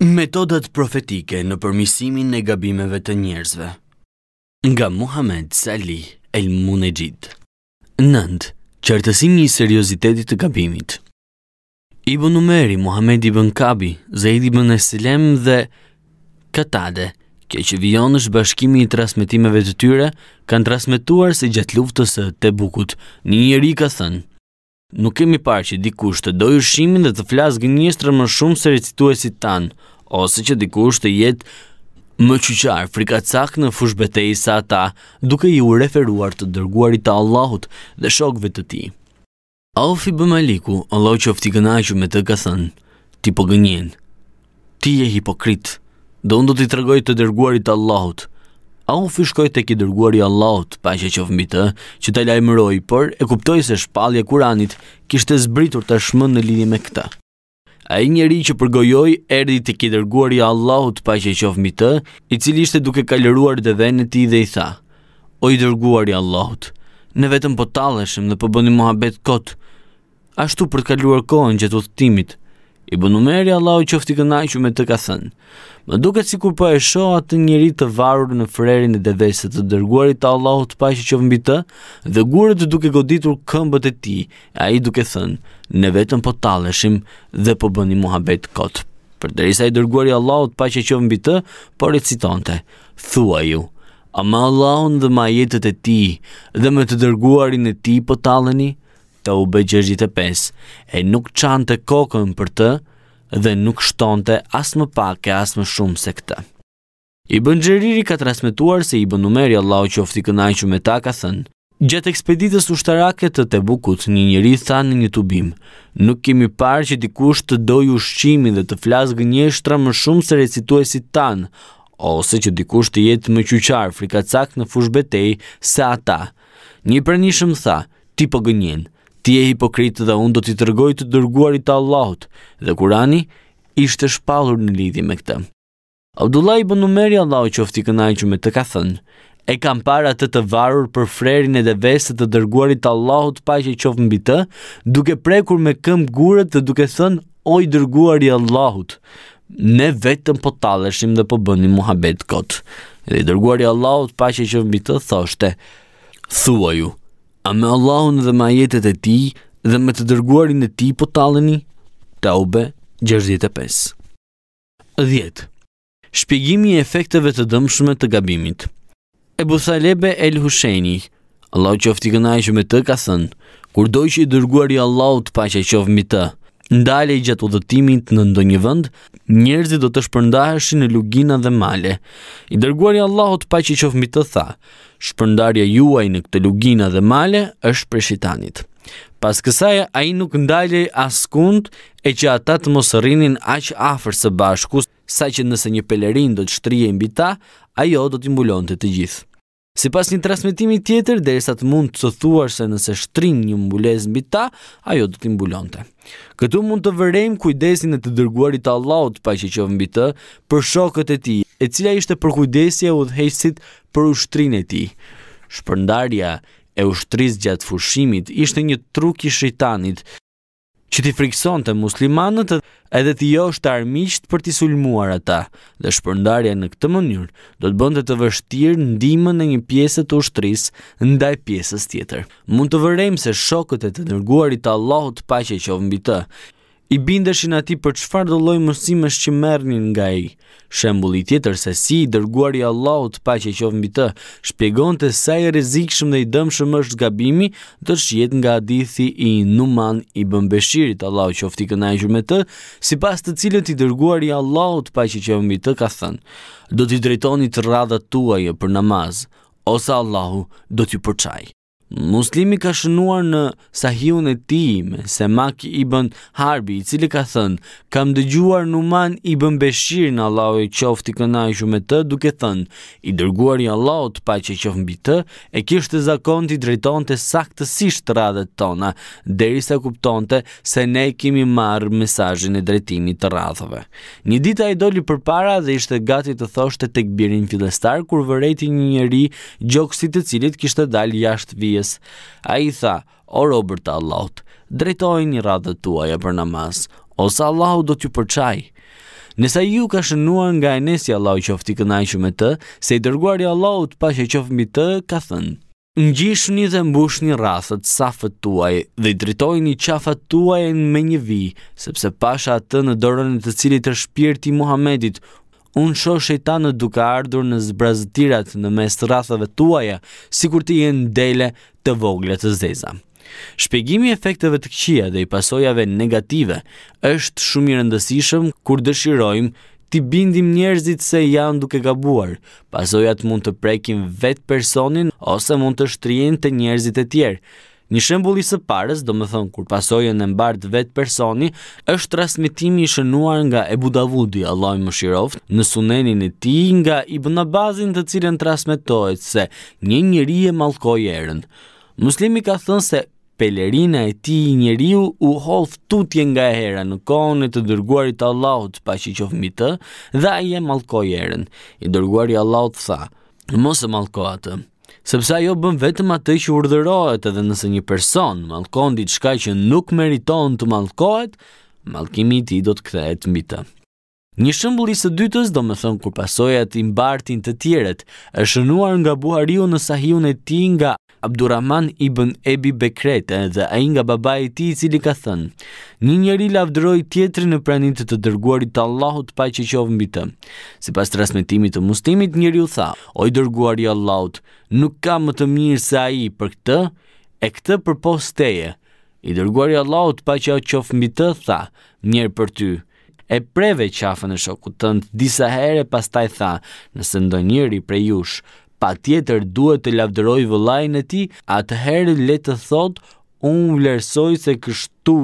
Metodat profetike në përmisimin e gabimeve të njerëzve Nga Muhammed Sali El Munejid Nëndë, qërtësim një seriositetit të gabimit Ibn Numeri, Muhammed Ibn Kabi, Zahid Ibn Esilem dhe Katade, kjo që vion është bashkimi i trasmetimeve të tyre, kanë trasmetuar se gjatë luftës të bukut, një njëri ka thënë, Nuk kemi parë që dikush të dojë shimin dhe të flasë gënjistrë më shumë se recituesit tanë, ose që dikush të jetë më qyqar frikacak në fushbetej sa ta, duke ju referuar të dërguar i ta Allahut dhe shokve të ti. Auf i bëmaliku, Allah që ofti gënaqë me të këthën, ti po gënjen, ti je hipokrit, dhe unë do t'i tërgoj të dërguar i ta Allahut, A unë fyshkoj të ki dërguar i Allahut, pa që që vëmbi të, që të lajmëroj, por e kuptoj se shpalje kuranit kishte zbritur të shmën në lidi me këta. A i njeri që përgojoj erdi të ki dërguar i Allahut, pa që që vëmbi të, i cili ishte duke kaleruar dhe venë në ti dhe i tha, o i dërguar i Allahut, në vetëm po taleshëm dhe po bëni muhabet kotë, ashtu për të kaluar kohën gjithë uthtimit, të i bënumeri Allahu Allah qofti këna i që me të ka thënë. Më duke si kur për po e sho atë njëri të varur në frerin e dhe të dërguarit të Allah të pashë që vëmbi të, dhe gurët të duke goditur këmbët e ti, a i duke thënë, ne vetëm po taleshim dhe po bëni muhabet këtë. Për të i dërguarit Allah të pashë që vëmbi të, por recitonte, citante, thua ju, a ma Allah dhe ma jetët e ti dhe me të dërguarin e ti po taleni, të u bë e pes, e nuk qanë të kokën për të dhe nuk shtonte asë më pak e asë më shumë se këta. I bën ka transmituar se i bën numeri Allah që ofti kënaj që me ta ka thënë, Gjatë ekspeditës ushtarake të Tebukut, një njeri tha në një tubim, nuk kemi parë që dikush të doj ushqimi dhe të flasë gënjeshtra më shumë se recituesit tanë, ose që dikush të jetë më qyqarë frikacak në fushbetej se ata. Një për një shumë tha, ti po gënjenë, ti e hipokrit dhe unë do t'i tërgoj të dërguarit të Allahut, dhe Kurani ishte shpalur në lidhje me këtë. Abdullah ibn Umeri Allahu qofti kënaqur me të ka thënë: E kam parë atë të varur për frerin e devesë të, të dërguarit të Allahut i qoftë mbi të, duke prekur me këmbë gurët dhe duke thënë: O i dërguari i Allahut, ne vetëm po talleshim dhe po bëni muhabet këtë, Dhe i dërguari i Allahut i qoftë mbi të thoshte: Thuaju, A me Allahun dhe ma jetet e ti dhe me të dërguarin e ti po taleni? Taube 65 10. Shpjegimi e efekteve të dëmshme të gabimit Ebu Thalebe el Husheni Allah që ofti kënaj që me të ka thënë Kur doj që i dërguar i Allah të pa që qovë mi të Ndale i gjatë udhëtimit në ndonjë vënd Njerëzi do të shpërndaheshin në lugina dhe male I dërguar i Allah të pa që qovë mi të tha shpërndarja juaj në këtë lugina dhe male është për shitanit. Pas kësaj ai nuk ndalej askund e që ata të mos rrinin aq afër së bashku, saqë nëse një pelerin do të shtrihej mbi ta, ajo do t'i mbulonte të, të gjithë. Si pas një transmitimi tjetër, derisa të mund të sothuar thuar se nëse shtrin një mbulez mbi ta, ajo do të. Këtu mund të vërejmë kujdesin e të dërguarit Allahut pa që qovë mbi të për shokët e ti, e cila ishte për kujdesja u dhejësit për ushtrin e ti. Shpërndarja e ushtris gjatë fushimit ishte një truk i shritanit që ti frikson të muslimanët edhe ti josh të armisht për ti sulmuar ata dhe shpërndarja në këtë mënyrë do të bëndet të vështirë ndimën në një pjesët të ushtris ndaj pjesës tjetër. Mund të vërrem se shokët e të nërguarit Allahut pa që që mbi të, i bindeshin ati për qëfar dhe lojë mësimës që mërnin nga i. Shembuli tjetër se si i dërguar i Allahut pa që i qovën mbi të, shpjegon të sa i rizikshëm dhe i dëmshëm është gabimi, të shjet nga adithi i numan i bëmbeshirit Allahut që ofti këna i të, si pas të cilët i dërguar i Allahut pa që i qovën mbi të, ka thënë, do t'i drejtoni të radhët tuaj për namaz, ose Allahu do t'ju përçajë. Muslimi ka shënuar në sahihun e tij me Semak ibn Harbi, i cili ka thënë: "Kam dëgjuar Numan ibn Beshir, në Allahu e qoftë i kënaqur me të, duke thënë: I dërguari i Allahut, paqja qof mbi të, e kishte zakon të drejtonte saktësisht radhët tona, derisa kuptonte se ne kemi marr mesazhin e drejtimit të rradhave." Një ditë ai doli përpara dhe ishte gati të thoshte tek birin fillestar kur vëreti një njerëz gjoksit të cilit kishte dalë jashtë Arabjes, a i tha, o Robert Allahut, drejtoj një radhët tuaja për namaz, ose Allahut do t'ju përçaj. Nësa ju ka shënua nga enesi Allahut që ofti këna me të, se i dërguari Allahut pa që qëfë mbi të, ka thënë, Në gjishë një dhe mbush një rathët safët tuaj dhe i dritoj një tuaj në me një vi, sepse pasha atë në dorën e të cilit e shpirti Muhammedit, unë sho në duka ardhur në zbrazëtirat në mes të rathave tuaja, si kur ti jenë dele të vogle të zeza. Shpegimi efekteve të këqia dhe i pasojave negative është shumë i rëndësishëm kur dëshirojmë ti bindim njerëzit se janë duke gabuar, pasojat mund të prekim vetë personin ose mund të shtrien të njerëzit e tjerë, Një shembull i së parës, domethën kur pasojën e mbart vet personi, është transmetimi i shënuar nga Ebu Davudi, Allahu mëshiroft, në Sunenin e tij nga Ibn Abazin, të cilën transmetohet se një njeri e mallkoi erën. Muslimi ka thënë se pelerina e tij i njeriu u hodh tutje nga hera në kohën e të dërguarit të Allahut, paqë qof mbi të, dhe ai e mallkoi erën. I dërguari i Allahut tha: "Mos e mallko atë." sepse ajo bën vetëm atë që urdhërohet edhe nëse një person mallkon diçka që nuk meriton të mallkohet, mallkimi i tij do të kthehet mbi të. Një shembull i së dytës, domethënë kur pasojat i mbartin të tjerët, është shënuar nga Buhariu në Sahihun e tij nga Abdurrahman i bën ebi bekrete dhe a nga baba e ti cili ka thënë, një njëri lafdëroj tjetëri në pranit të të dërguarit Allahut pa që qovë mbi të. Si pas të të mustimit, njëri u tha, o i dërguarit Allahut, nuk ka më të mirë se a i për këtë, e këtë për postë teje. I dërguarit Allahut pa që qovë mbi të, tha, njërë për ty, e preve qafën e shokutën tënd disa herë pastaj tha, nëse ndonjëri prej ushë, pa tjetër duhet të lavdëroj vëllajnë e ti, atëherë le të thot, unë vlerësoj se kështu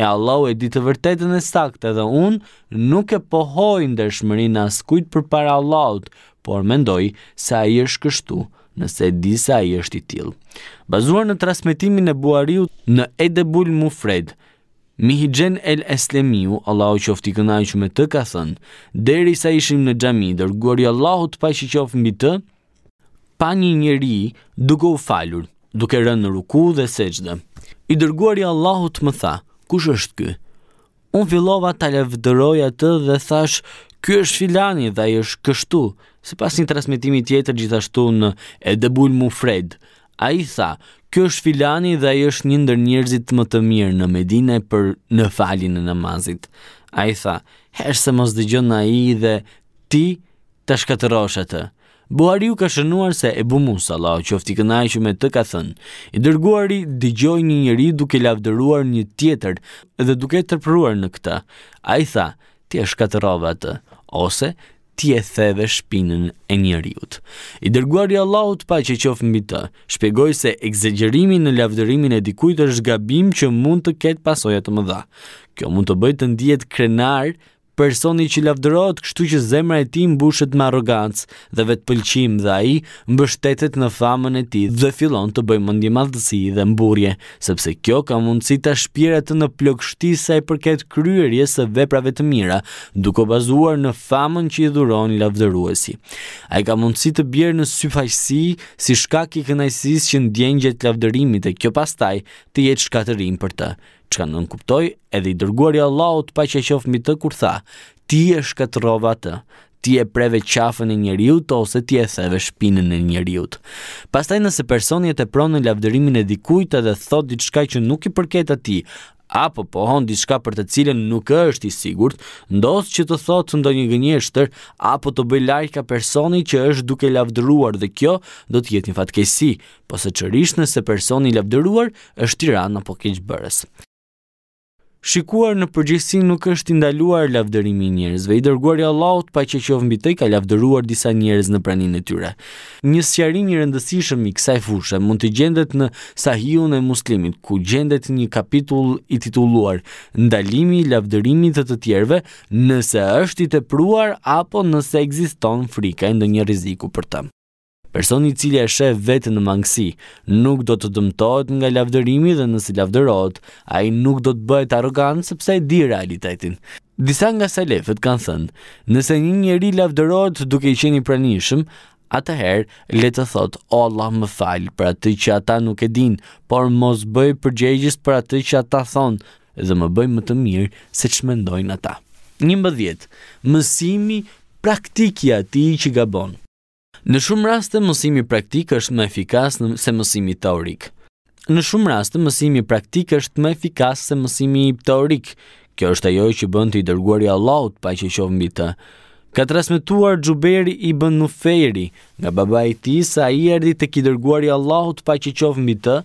e Allah e ditë vërtetën e saktë, dhe unë nuk e pohojnë në dërshmëri në askujt për para Allahut, por mendoj se a i është kështu nëse di se a i është i tilë. Bazuar në transmitimin e buariu në Edebul Mufred, Mihigjen el Eslemiu, Allahu qofti kënaj që me të ka thënë, deri sa ishim në gjami, dërguar Allahut pa që qofë mbi të, pa një njeri duke u falur, duke rënë në ruku dhe seqde. I dërguar i Allahut më tha, kush është ky? Unë fillova ta lefderoja të dhe thash, ky është filani dhe ai është kështu, se pas një transmitimi tjetër gjithashtu në e debull mu fred, a i tha, Kjo është filani dhe ai është një ndër njerëzit më të mirë në Medinë për në falin e namazit. Ai tha: se mos dëgjon ai dhe ti të shkatërrosh atë." Buhariu ka shënuar se Ebu Musa, lau qofti e që me të ka thënë, i dërguari digjoj një njëri duke lavdëruar një tjetër dhe duke tërpëruar në këta. A i tha, ti e shkatërova të, ose ti e theve shpinën e njëriut. I dërguari Allahut pa që qofë mbi të, shpegoj se egzegjerimi në lavdërimin e dikujt është gabim që mund të ketë pasojat të më dha. Kjo mund të bëjtë të ndijet krenar personi që lavdërohet kështu që zemra e tij mbushet me arrogancë dhe vetpëlqim dhe ai mbështetet në famën e tij dhe fillon të bëjë mendje madhësi dhe mburje, sepse kjo ka mundësi ta shpirë atë në plokështi sa i përket kryerjes së veprave të mira, duke bazuar në famën që i dhuron lavdëruesi. Ai ka mundësi të bjerë në syfaqësi si shkak i kënaqësisë që ndjen gjatë lavdërimit e kjo pastaj të jetë shkatërim për të që ka nënkuptoj edhe i dërguar i Allahut pa që e qofë mi të kur tha, ti e shkatërova të, ti e preve qafën e njëriut ose ti e theve shpinën e njëriut. Pastaj nëse personi e të pronë në lavdërimin e dikujtë dhe thot diçka që nuk i përket ti, apo pohon diçka për të cilën nuk është i sigurt, ndos që të thotë ndonjë gënjeshtër apo të bëj lajka ka personi që është duke lavdëruar dhe kjo do të jetë një fatkesi, po së çërish nëse personi i lavdëruar është tiran apo keqbërës. Shikuar në përgjithësi nuk është i ndaluar lavdërimi i njerëzve, i dërguari Allahut pa që qof mbi të ka lavdëruar disa njerëz në praninë e tyre. Një sqarim i rëndësishëm i kësaj fushë mund të gjendet në Sahihun e Muslimit, ku gjendet një kapitull i titulluar Ndalimi i lavdërimit të të tjerëve nëse është i tepruar apo nëse ekziston frika e ndonjë rreziku për të. Personi cili e sheh vetë në mangësi nuk do të dëmtojt nga lavdërimi dhe nësi lavdërot, a i nuk do të bëhet arogan sepse e di realitetin. Disa nga selefët kanë thënë, nëse një njeri lavdërot duke i qeni pranishëm, atëherë le të thotë, o Allah më falë për atë që ata nuk e din, por mos bëj përgjegjës për atë që ata thonë dhe më bëj më të mirë se që mendojnë ata. Një Mësimi praktik mësimi praktikja ti që gabonë. Në shumë raste mësimi praktik është më efikas në se mësimi teorik. Në shumë raste mësimi praktik është më efikas se mësimi teorik. Kjo është ajo që bën të i dërguari Allahut pa që qof mbi të. Ka transmetuar Xhuberi ibn Nuferi nga baba i tij se ai erdhi tek i dërguari Allahut pa që qof mbi të,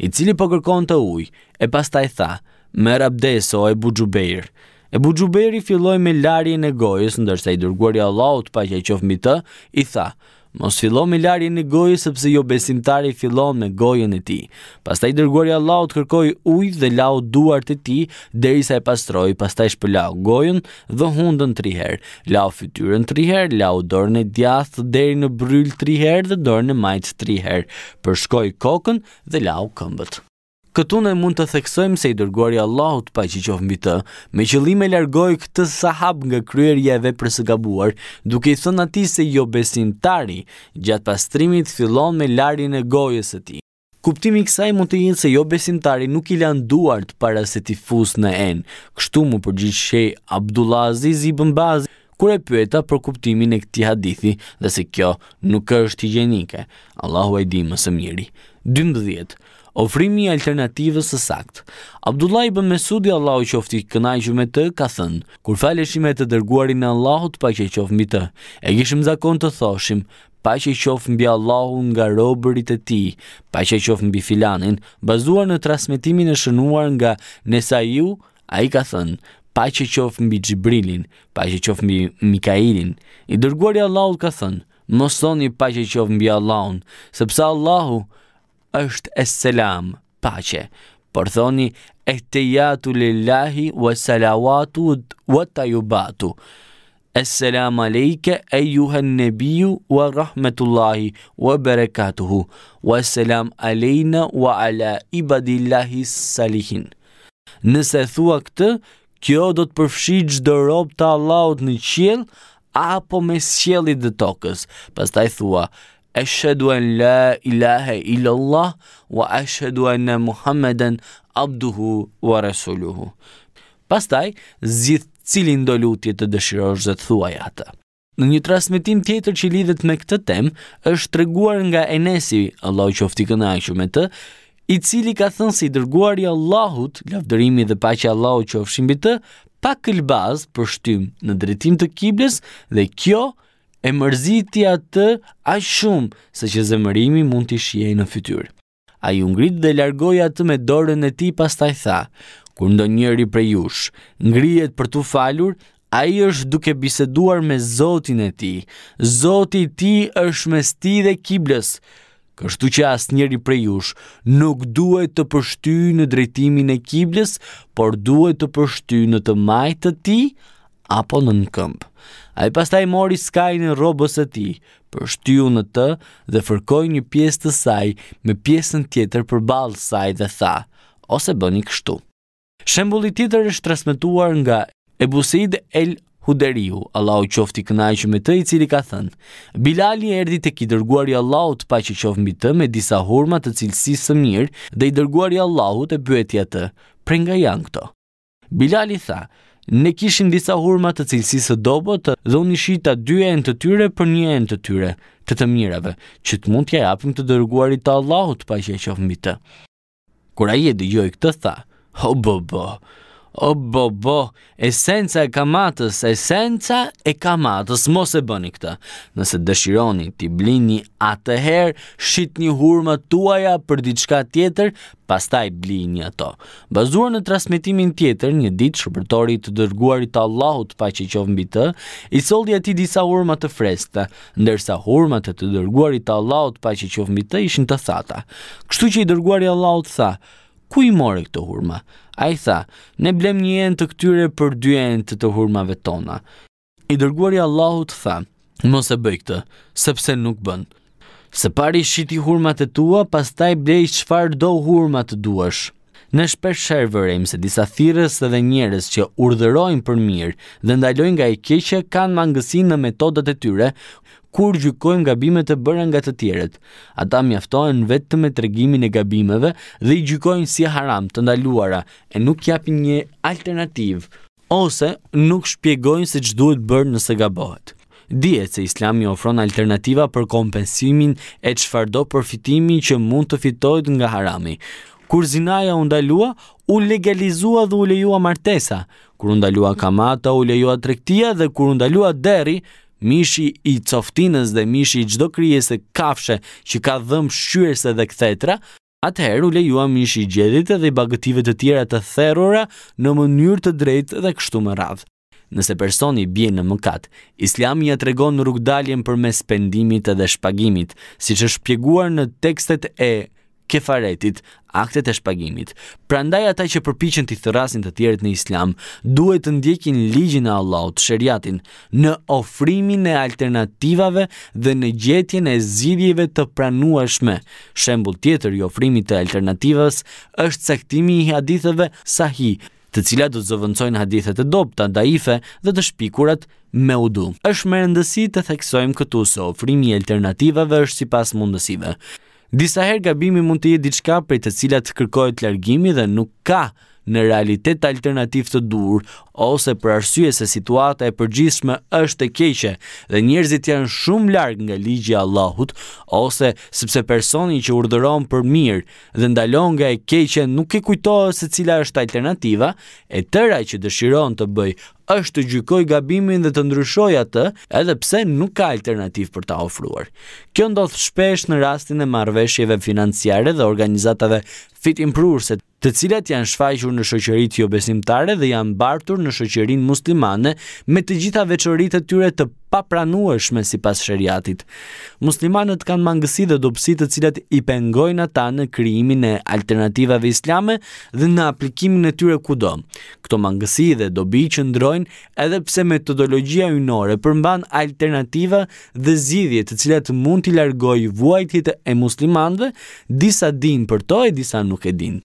i cili po kërkonte ujë. E pastaj tha: "Merr e o Gjuberi. E Bu Gjuberi filloi me larjen e gojës, ndërsa i dërguari Allahut pa që qof mbi të, i tha: Mos fillo me larjen e gojës sepse jo besimtari fillon me gojën e tij. Pastaj dërguari Allahut kërkoi ujë dhe lau duart e tij derisa e pastroi, pastaj shpëlau gojën dhe hundën 3 herë. Lau fytyrën 3 herë, lau dorën e djathtë deri në bryl 3 herë dhe dorën e majtë 3 herë. Përshkoi kokën dhe lau këmbët. Këtu ne mund të theksojmë se i dërguari Allahut pa që qofë mbi të, me qëllime largoj këtë sahab nga kryerja e veprës së gabuar, duke i thënë ati se jo besimtari, gjatë pastrimit fillon me larin e gojës e ti. Kuptimi kësaj mund të jenë se jo besimtari nuk i lanë duart para se të fus në enë, kështu mu përgjithë shej Abdullaziz i bëmbazi, kur e pyeta për kuptimin e këti hadithi dhe se kjo nuk është higjienike. Allahu e di më së miri. 12 ofrimi i alternativës së sakt. Abdullah ibn Mesudi Allahu qoftë i kënaqur me të ka thënë: Kur faleshim me të dërguarin e Allahut pa që qof mbi të, e kishim zakon të thoshim: Pa që qof mbi Allahun nga robërit e tij, pa që qof mbi filanin, bazuar në transmetimin e shënuar nga Nesaiu, ai ka thënë: pa që qof mbi Gjibrilin, pa që qof mbi Mikailin, i dërguari i Allahut ka thënë, mos thoni pa që qof mbi Allahun, sepse Allahu, është eselam, pache, për thoni e te jatu lillahi wa salawatu wa tajubatu. Esselam aleike e juhen nebiju wa rahmetullahi wa berekatuhu, wa esselam alejna wa ala ibadillahi salihin. Nëse thua këtë, kjo do të përfshi gjdo rob të Allahut në qjel, apo me sjelit dhe tokës, pas taj thua, eshedu en la ilahe illallah wa eshedu en ne Muhammeden abduhu wa resuluhu. Pastaj, zith cilin do lutje të dëshirosh dhe të thuaj atë. Në një transmitim tjetër që lidhet me këtë tem, është treguar nga Enesi, Allah që ofti kënaqë me të, i cili ka thënë si dërguari Allahut, lafderimi dhe pa që Allahut që ofshimbi të, pa këllbaz për shtym në drejtim të kibles dhe kjo nështë e mërziti atë aq shumë se që zemërimi mund t'i shihej në fytyr. Ai u ngrit dhe largoi atë me dorën e tij pastaj tha: Kur ndonjëri prej jush ngrihet për t'u falur, ai është duke biseduar me Zotin e tij. Zoti i tij është me sti dhe kiblës. Kështu që asë njeri prej jush nuk duhet të përshty në drejtimin e kiblës, por duhet të përshty në të majtë të ti, apo në në këmpë. A i pastaj mori skajnë në robës e ti, për shtyu në të dhe fërkoj një pjesë të saj me pjesën tjetër për balë saj dhe tha, ose bëni kështu. Shembulli tjetër është transmituar nga Ebusid El Huderiu, Allahu qofti kënaj që me të i cili ka thënë, Bilali erdi të ki dërguar i Allahu të pa që qofë mbi të me disa hurma të cilësi së mirë dhe i dërguar i Allahu të bëhetja të, pre janë këto. Bilali tha, ne kishin disa hurma të cilësisë së dobët dhe unë shita dy enë të tyre për një enë të tyre, të të mirave, që të mund t'ja japim të dërguarit të Allahut pa që e qofë mbi të. Kura i e dëgjoj këtë tha, ho bo bo, O bo bo, esenca e kamatës, esenca e kamatës, mos e bëni këtë. Nëse dëshironi t'i blini atëherë, shqit një hurma tuaja për diçka tjetër, pastaj blini ato. Bazuar në transmitimin tjetër, një ditë shërbëtori të dërguar i të Allahut pa që qovë mbi të, i soldi ati disa hurma të freskëta, ndërsa hurma të të dërguar i të Allahut pa që qovë mbi të ishin të thata. Kështu që i dërguar i Allahut tha, ku i more këto hurma? A i tha, ne blem një jenë të këtyre për dy jenë të të hurmave tona. I dërguar i Allahut tha, mos e bëj këtë, sepse nuk bën. Se pari shiti hurmat e tua, pas taj blej qëfar do hurmat të duash. Në shpesh shërë vërejmë se disa thires dhe njerës që urdhërojnë për mirë dhe ndalojnë nga i keqe kanë mangësi në metodat e tyre, kur gjykojnë gabimet e bëra nga të tjerët. Ata mjaftohen vetëm me tregimin e gabimeve dhe i gjykojnë si haram të ndaluara e nuk japin një alternativë ose nuk shpjegojnë se duhet bërë nëse gabohet. Dihet se Islami ofron alternativa për kompensimin e çfarëdo përfitimi që mund të fitohet nga harami. Kur zinaja u ndalua, u legalizua dhe u lejua martesa. Kur u ndalua kamata, u lejua tregtia dhe kur u ndalua deri, mishi i coftinës dhe mishi i gjdo kryese kafshe që ka dhëmë shqyrese dhe këthetra, atëherë u lejua mishi i gjedit dhe i bagëtive të tjera të therora në mënyrë të drejtë dhe kështu më radhë. Nëse personi bje në mëkat, islami ja tregon në rrugdaljen për me spendimit edhe shpagimit, si që shpjeguar në tekstet e kefaretit, aktet e shpagimit prandaj ata që përpiqen të thërasin të tjerët në islam duhet të ndjekin ligjin e Allahut sheriatin në ofrimin e alternativave dhe në gjetjen e zgjidhjeve të pranueshme shembull tjetër i ofrimit të alternativës është saktimi i haditheve sahi të cilat do zëvendësojnë hadithet e dobta daife dhe të shpikurat me udu është më rëndësi të theksojmë këtu se ofrimi i alternativave është sipas mundësive Disa herë gabimi mund të jetë diçka prej të cilat kërkohet largimi dhe nuk ka në realitet alternativ të dur, ose për arsye se situata e përgjithshme është e keqe dhe njerëzit janë shumë larg nga ligji i Allahut, ose sepse personi që urdhëron për mirë dhe ndalon nga e keqe nuk e kujtohet se cila është alternativa, e tëra që dëshiron të bëj është të gjykoj gabimin dhe të ndryshoj atë, edhe pse nuk ka alternativë për ta ofruar. Kjo ndodh shpesh në rastin e marrëveshjeve financiare dhe organizatave fit improve të cilat janë shfaqur në shoqëritë jo besimtare dhe janë mbartur në shoqërinë muslimane me të gjitha veçoritë e tyre të papranueshme sipas shariatit. Muslimanët kanë mangësi dhe dobësi të cilat i pengojnë ata në krijimin e alternativave islame dhe në aplikimin e tyre kudo. Kto mangësi dhe dobi që qëndrojnë edhe pse metodologjia yunore përmban alternativa dhe zgjidhje të cilat mund t'i largoj vuajtjet e muslimanëve, disa din për to e disa nuk e din.